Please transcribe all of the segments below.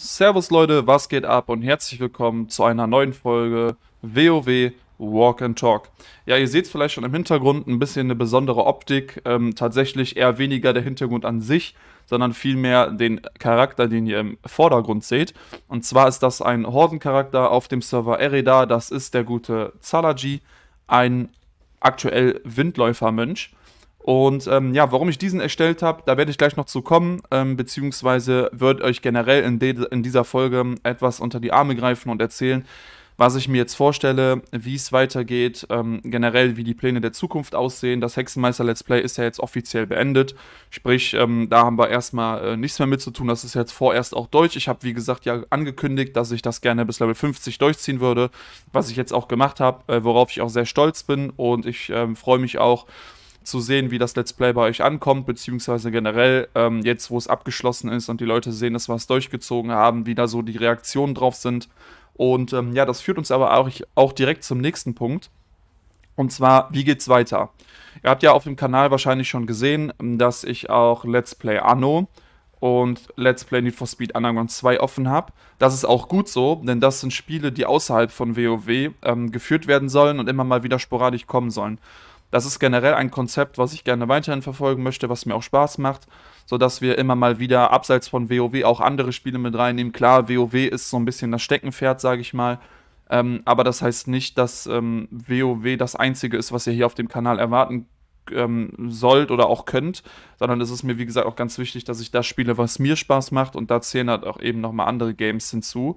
Servus Leute, was geht ab und herzlich willkommen zu einer neuen Folge WoW Walk and Talk. Ja, ihr seht es vielleicht schon im Hintergrund, ein bisschen eine besondere Optik. Ähm, tatsächlich eher weniger der Hintergrund an sich, sondern vielmehr den Charakter, den ihr im Vordergrund seht. Und zwar ist das ein Hordencharakter auf dem Server Ereda, das ist der gute Zalaji, ein aktuell Windläufermönch. Und ähm, ja, warum ich diesen erstellt habe, da werde ich gleich noch zu kommen, ähm, beziehungsweise wird euch generell in, in dieser Folge etwas unter die Arme greifen und erzählen, was ich mir jetzt vorstelle, wie es weitergeht, ähm, generell wie die Pläne der Zukunft aussehen. Das Hexenmeister Let's Play ist ja jetzt offiziell beendet. Sprich, ähm, da haben wir erstmal äh, nichts mehr mit zu tun. Das ist jetzt vorerst auch durch. Ich habe, wie gesagt, ja angekündigt, dass ich das gerne bis Level 50 durchziehen würde, was ich jetzt auch gemacht habe, äh, worauf ich auch sehr stolz bin. Und ich ähm, freue mich auch, zu sehen, wie das Let's Play bei euch ankommt, beziehungsweise generell ähm, jetzt, wo es abgeschlossen ist und die Leute sehen, dass wir es durchgezogen haben, wie da so die Reaktionen drauf sind. Und ähm, ja, das führt uns aber auch, auch direkt zum nächsten Punkt. Und zwar, wie geht's weiter? Ihr habt ja auf dem Kanal wahrscheinlich schon gesehen, dass ich auch Let's Play Anno und Let's Play Need for Speed Underground 2 offen habe. Das ist auch gut so, denn das sind Spiele, die außerhalb von WoW ähm, geführt werden sollen und immer mal wieder sporadisch kommen sollen. Das ist generell ein Konzept, was ich gerne weiterhin verfolgen möchte, was mir auch Spaß macht, sodass wir immer mal wieder abseits von WoW auch andere Spiele mit reinnehmen. Klar, WoW ist so ein bisschen das Steckenpferd, sage ich mal. Ähm, aber das heißt nicht, dass ähm, WoW das Einzige ist, was ihr hier auf dem Kanal erwarten ähm, sollt oder auch könnt, sondern es ist mir, wie gesagt, auch ganz wichtig, dass ich das spiele, was mir Spaß macht und da zählen halt auch eben nochmal andere Games hinzu.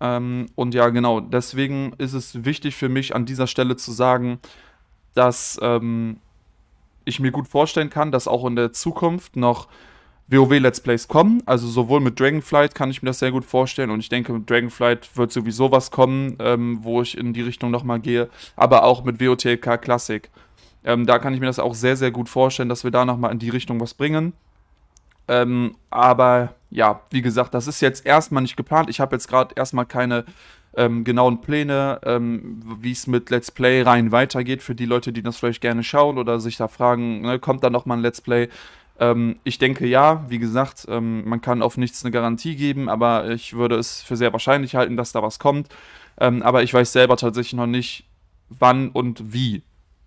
Ähm, und ja, genau, deswegen ist es wichtig für mich an dieser Stelle zu sagen, dass ähm, ich mir gut vorstellen kann, dass auch in der Zukunft noch WoW Let's Plays kommen. Also sowohl mit Dragonflight kann ich mir das sehr gut vorstellen und ich denke, mit Dragonflight wird sowieso was kommen, ähm, wo ich in die Richtung nochmal gehe, aber auch mit WOTLK Classic. Ähm, da kann ich mir das auch sehr, sehr gut vorstellen, dass wir da nochmal in die Richtung was bringen. Ähm, aber ja, wie gesagt, das ist jetzt erstmal nicht geplant. Ich habe jetzt gerade erstmal keine ähm, genauen Pläne, ähm, wie es mit Let's Play rein weitergeht für die Leute, die das vielleicht gerne schauen oder sich da fragen, ne, kommt da nochmal ein Let's Play? Ähm, ich denke ja, wie gesagt, ähm, man kann auf nichts eine Garantie geben, aber ich würde es für sehr wahrscheinlich halten, dass da was kommt. Ähm, aber ich weiß selber tatsächlich noch nicht, wann und wie.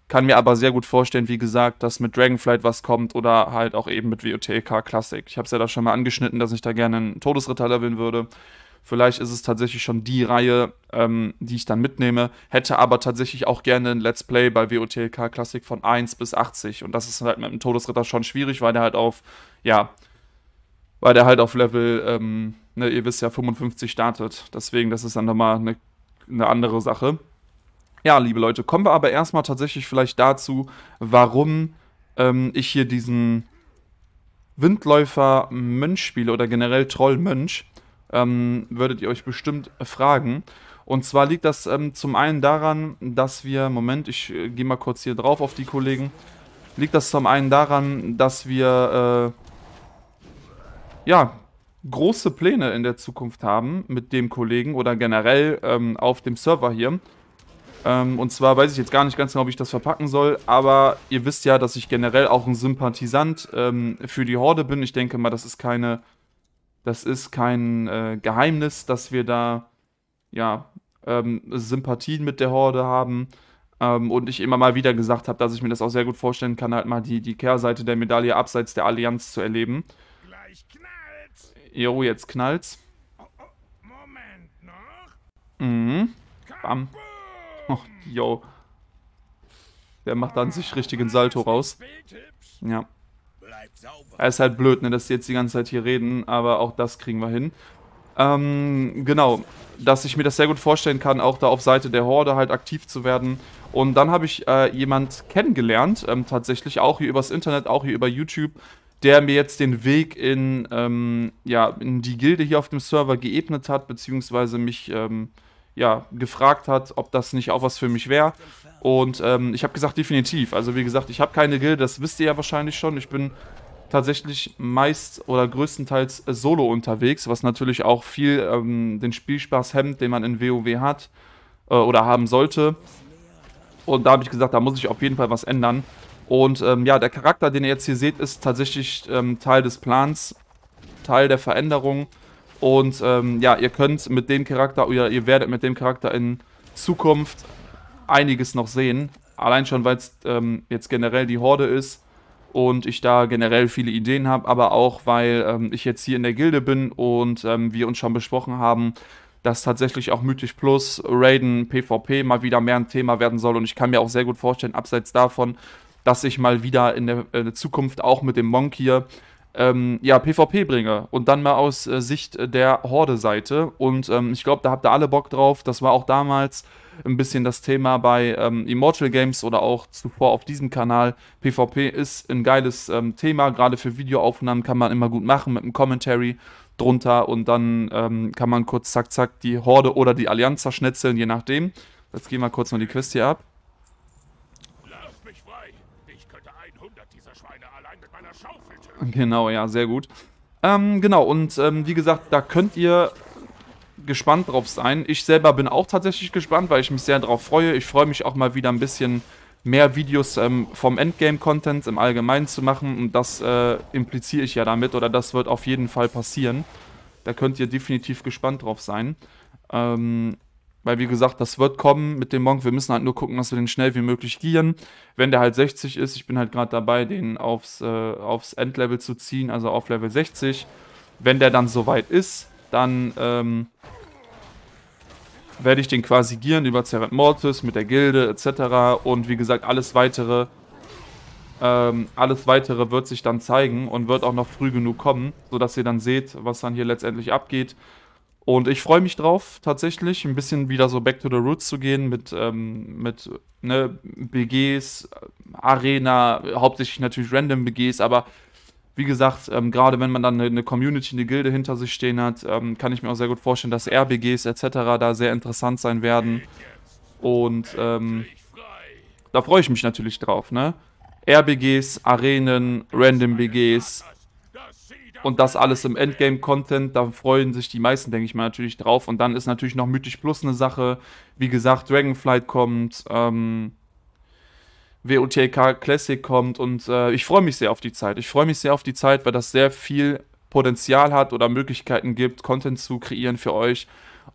Kann mir aber sehr gut vorstellen, wie gesagt, dass mit Dragonflight was kommt oder halt auch eben mit WOTK Classic. Ich habe es ja da schon mal angeschnitten, dass ich da gerne einen Todesritter leveln würde. Vielleicht ist es tatsächlich schon die Reihe, ähm, die ich dann mitnehme. Hätte aber tatsächlich auch gerne ein Let's Play bei WOTLK Classic von 1 bis 80. Und das ist halt mit dem Todesritter schon schwierig, weil der halt auf, ja, weil der halt auf Level, ähm, ne, ihr wisst ja, 55 startet. Deswegen, das ist dann nochmal eine ne andere Sache. Ja, liebe Leute, kommen wir aber erstmal tatsächlich vielleicht dazu, warum ähm, ich hier diesen Windläufer Mönch spiele oder generell Troll Mönch ähm, würdet ihr euch bestimmt fragen. Und zwar liegt das ähm, zum einen daran, dass wir, Moment, ich äh, gehe mal kurz hier drauf auf die Kollegen, liegt das zum einen daran, dass wir, äh, ja, große Pläne in der Zukunft haben mit dem Kollegen oder generell ähm, auf dem Server hier. Ähm, und zwar weiß ich jetzt gar nicht ganz genau, ob ich das verpacken soll, aber ihr wisst ja, dass ich generell auch ein Sympathisant ähm, für die Horde bin. Ich denke mal, das ist keine das ist kein äh, Geheimnis, dass wir da ja ähm, Sympathien mit der Horde haben. Ähm, und ich immer mal wieder gesagt habe, dass ich mir das auch sehr gut vorstellen kann, halt mal die, die Kehrseite der Medaille abseits der Allianz zu erleben. Gleich knallt's. Jo, jetzt knallt's. Oh, oh, Moment noch. Mhm. Bam. Och, jo. Der macht dann sich richtigen Salto raus. Ja. Ist halt blöd, ne, dass die jetzt die ganze Zeit hier reden, aber auch das kriegen wir hin. Ähm, genau, dass ich mir das sehr gut vorstellen kann, auch da auf Seite der Horde halt aktiv zu werden. Und dann habe ich äh, jemand kennengelernt, ähm, tatsächlich auch hier übers Internet, auch hier über YouTube, der mir jetzt den Weg in, ähm, ja, in die Gilde hier auf dem Server geebnet hat, beziehungsweise mich ähm, ja, gefragt hat, ob das nicht auch was für mich wäre. Und ähm, ich habe gesagt, definitiv. Also wie gesagt, ich habe keine Gilde, das wisst ihr ja wahrscheinlich schon. Ich bin tatsächlich meist oder größtenteils äh, solo unterwegs, was natürlich auch viel ähm, den Spielspaß hemmt, den man in WoW hat äh, oder haben sollte. Und da habe ich gesagt, da muss ich auf jeden Fall was ändern. Und ähm, ja, der Charakter, den ihr jetzt hier seht, ist tatsächlich ähm, Teil des Plans, Teil der Veränderung. Und ähm, ja, ihr könnt mit dem Charakter, oder ihr werdet mit dem Charakter in Zukunft einiges noch sehen. Allein schon, weil es ähm, jetzt generell die Horde ist und ich da generell viele Ideen habe, aber auch, weil ähm, ich jetzt hier in der Gilde bin und ähm, wir uns schon besprochen haben, dass tatsächlich auch Mythic Plus, Raiden, PvP mal wieder mehr ein Thema werden soll. Und ich kann mir auch sehr gut vorstellen, abseits davon, dass ich mal wieder in der, in der Zukunft auch mit dem Monk hier ähm, ja, PvP bringe und dann mal aus äh, Sicht äh, der Horde-Seite. Und ähm, ich glaube, da habt ihr alle Bock drauf. Das war auch damals ein bisschen das Thema bei ähm, Immortal Games oder auch zuvor auf diesem Kanal. PvP ist ein geiles ähm, Thema, gerade für Videoaufnahmen kann man immer gut machen mit einem Commentary drunter und dann ähm, kann man kurz zack, zack die Horde oder die Allianz zerschnetzeln, je nachdem. Jetzt gehen wir kurz mal die Quest hier ab. Genau, ja, sehr gut. Ähm, genau, und ähm, wie gesagt, da könnt ihr gespannt drauf sein. Ich selber bin auch tatsächlich gespannt, weil ich mich sehr drauf freue. Ich freue mich auch mal wieder ein bisschen mehr Videos ähm, vom Endgame-Content im Allgemeinen zu machen. Und das äh, impliziere ich ja damit, oder das wird auf jeden Fall passieren. Da könnt ihr definitiv gespannt drauf sein. Ähm, weil, wie gesagt, das wird kommen mit dem Monk. Wir müssen halt nur gucken, dass wir den schnell wie möglich gieren. Wenn der halt 60 ist, ich bin halt gerade dabei, den aufs, äh, aufs Endlevel zu ziehen, also auf Level 60. Wenn der dann soweit ist, dann ähm, werde ich den quasi gieren über Cerent Mortis mit der Gilde etc. Und wie gesagt, alles weitere, ähm, alles weitere wird sich dann zeigen und wird auch noch früh genug kommen, sodass ihr dann seht, was dann hier letztendlich abgeht. Und ich freue mich drauf, tatsächlich ein bisschen wieder so back to the roots zu gehen mit, ähm, mit ne, BGs, Arena, hauptsächlich natürlich random BGs, aber wie gesagt, ähm, gerade wenn man dann eine, Community, eine Gilde hinter sich stehen hat, ähm, kann ich mir auch sehr gut vorstellen, dass RBGs etc. da sehr interessant sein werden. Und ähm, da freue ich mich natürlich drauf, ne? RBGs, Arenen, Random BGs, und das alles im Endgame-Content, da freuen sich die meisten, denke ich mal, natürlich drauf. Und dann ist natürlich noch Mythic Plus eine Sache. Wie gesagt, Dragonflight kommt, ähm, WOTK Classic kommt und äh, ich freue mich sehr auf die Zeit. Ich freue mich sehr auf die Zeit, weil das sehr viel Potenzial hat oder Möglichkeiten gibt, Content zu kreieren für euch.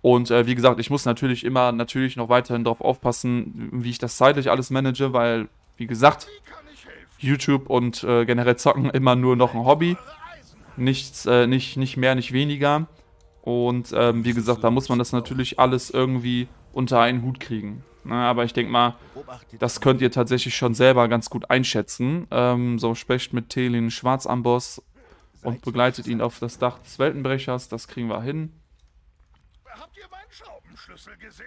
Und äh, wie gesagt, ich muss natürlich immer natürlich noch weiterhin darauf aufpassen, wie ich das zeitlich alles manage, weil, wie gesagt, YouTube und äh, generell Zocken immer nur noch ein Hobby nichts, äh, nicht, nicht mehr, nicht weniger. Und ähm, wie gesagt, da muss man das natürlich alles irgendwie unter einen Hut kriegen. Na, ne? aber ich denke mal, das könnt ihr tatsächlich schon selber ganz gut einschätzen. Ähm, so sprecht mit Telin Schwarz am Boss und begleitet ihn auf das Dach des Weltenbrechers. Das kriegen wir hin. Habt ihr meinen Schraubenschlüssel gesehen?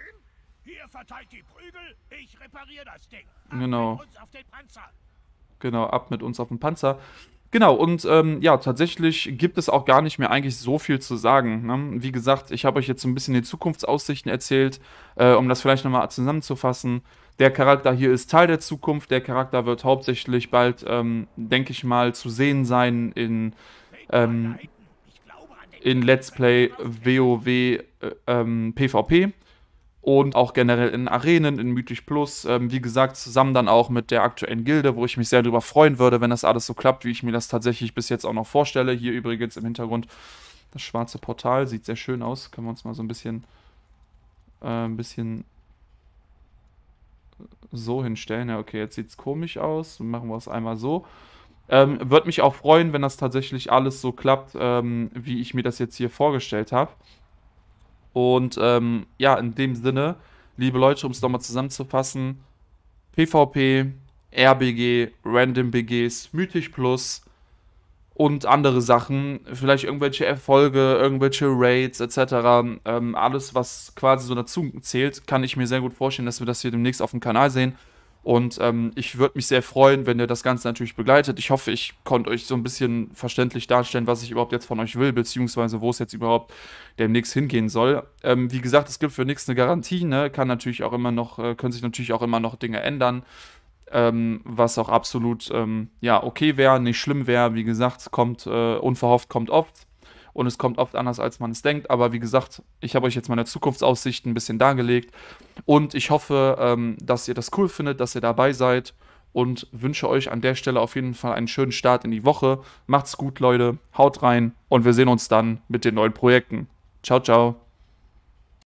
Hier verteilt die Prügel, ich repariere das Ding. Ab genau. Genau, ab mit uns auf den Panzer. Genau, und ähm, ja, tatsächlich gibt es auch gar nicht mehr eigentlich so viel zu sagen. Ne? Wie gesagt, ich habe euch jetzt so ein bisschen die Zukunftsaussichten erzählt, äh, um das vielleicht nochmal zusammenzufassen. Der Charakter hier ist Teil der Zukunft, der Charakter wird hauptsächlich bald, ähm, denke ich mal, zu sehen sein in, ähm, in Let's Play WoW äh, PvP. Ähm, und auch generell in Arenen, in Mythic Plus. Ähm, wie gesagt, zusammen dann auch mit der aktuellen Gilde, wo ich mich sehr darüber freuen würde, wenn das alles so klappt, wie ich mir das tatsächlich bis jetzt auch noch vorstelle. Hier übrigens im Hintergrund das schwarze Portal, sieht sehr schön aus. Können wir uns mal so ein bisschen, äh, ein bisschen so hinstellen. Ja, okay, jetzt sieht es komisch aus. Machen wir es einmal so. Ähm, Würde mich auch freuen, wenn das tatsächlich alles so klappt, ähm, wie ich mir das jetzt hier vorgestellt habe. Und ähm, ja, in dem Sinne, liebe Leute, um es nochmal zusammenzufassen, PvP, RBG, Random BGs, Mythisch Plus und andere Sachen, vielleicht irgendwelche Erfolge, irgendwelche Raids etc. Ähm, alles, was quasi so dazu zählt, kann ich mir sehr gut vorstellen, dass wir das hier demnächst auf dem Kanal sehen. Und ähm, ich würde mich sehr freuen, wenn ihr das Ganze natürlich begleitet. Ich hoffe, ich konnte euch so ein bisschen verständlich darstellen, was ich überhaupt jetzt von euch will, beziehungsweise wo es jetzt überhaupt demnächst hingehen soll. Ähm, wie gesagt, es gibt für nichts eine Garantie, ne? Kann natürlich auch immer noch, äh, können sich natürlich auch immer noch Dinge ändern. Ähm, was auch absolut ähm, ja okay wäre, nicht schlimm wäre. Wie gesagt, kommt äh, unverhofft, kommt oft und es kommt oft anders, als man es denkt. Aber wie gesagt, ich habe euch jetzt meine Zukunftsaussichten ein bisschen dargelegt und ich hoffe, ähm, dass ihr das cool findet, dass ihr dabei seid und wünsche euch an der Stelle auf jeden Fall einen schönen Start in die Woche. Macht's gut, Leute, haut rein und wir sehen uns dann mit den neuen Projekten. Ciao, ciao.